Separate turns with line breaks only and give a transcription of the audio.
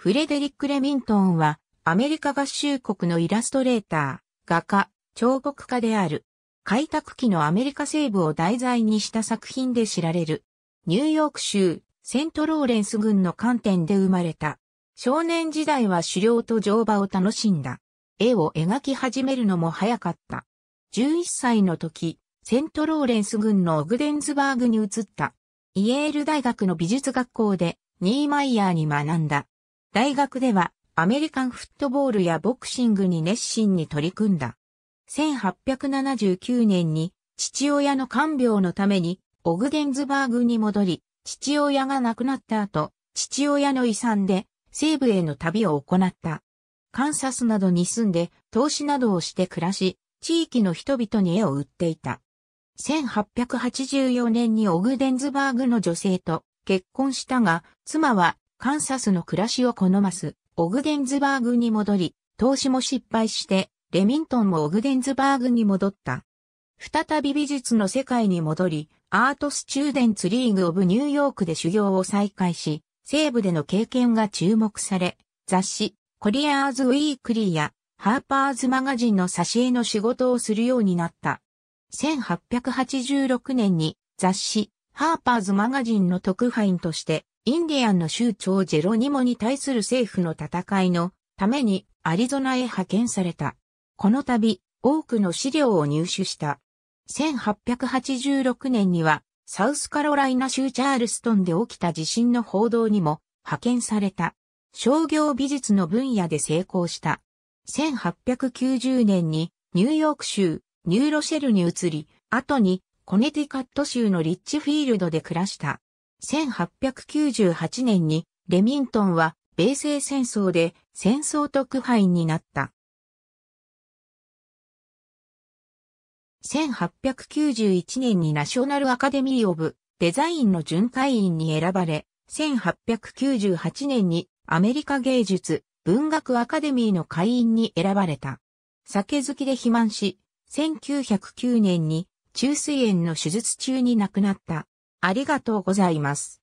フレデリック・レミントンは、
アメリカ合衆国のイラストレーター、画家、彫刻家である。開拓期のアメリカ西部を題材にした作品で知られる。ニューヨーク州、セントローレンス郡の観点で生まれた。少年時代は狩猟と乗馬を楽しんだ。絵を描き始めるのも早かった。11歳の時、セントローレンス郡のオグデンズバーグに移った。イエール大学の美術学校でニーマイヤーに学んだ。大学ではアメリカンフットボールやボクシングに熱心に取り組んだ。1879年に父親の看病のためにオグデンズバーグに戻り、父親が亡くなった後、父親の遺産で西部への旅を行った。カンサスなどに住んで投資などをして暮らし、地域の人々に絵を売っていた。1884年にオグデンズバーグの女性と結婚したが、妻はカンサスの暮らしを好ます、オグデンズバーグに戻り、投資も失敗して、レミントンもオグデンズバーグに戻った。再び美術の世界に戻り、アートスチューデンツリーグオブニューヨークで修行を再開し、西部での経験が注目され、雑誌、コリアーズウィークリーや、ハーパーズマガジンの挿絵の仕事をするようになった。1886年に雑誌、ハーパーズマガジンの特派員としてインディアンの州長ジェロニモに対する政府の戦いのためにアリゾナへ派遣された。この度、多くの資料を入手した。1886年には、サウスカロライナ州チャールストンで起きた地震の報道にも派遣された。商業美術の分野で成功した。1890年にニューヨーク州ニューロシェルに移り、後にコネティカット州のリッチフィールドで暮らした。1898年にレミントンは米西戦争で戦争特
派員になった。
1891年にナショナルアカデミー・オブ・デザインの巡回員に選ばれ、1898年にアメリカ芸術文学アカデミーの会員に選ばれた。酒好きで肥満し、1909年に中水炎の手術中に亡くなった。ありがとうございます。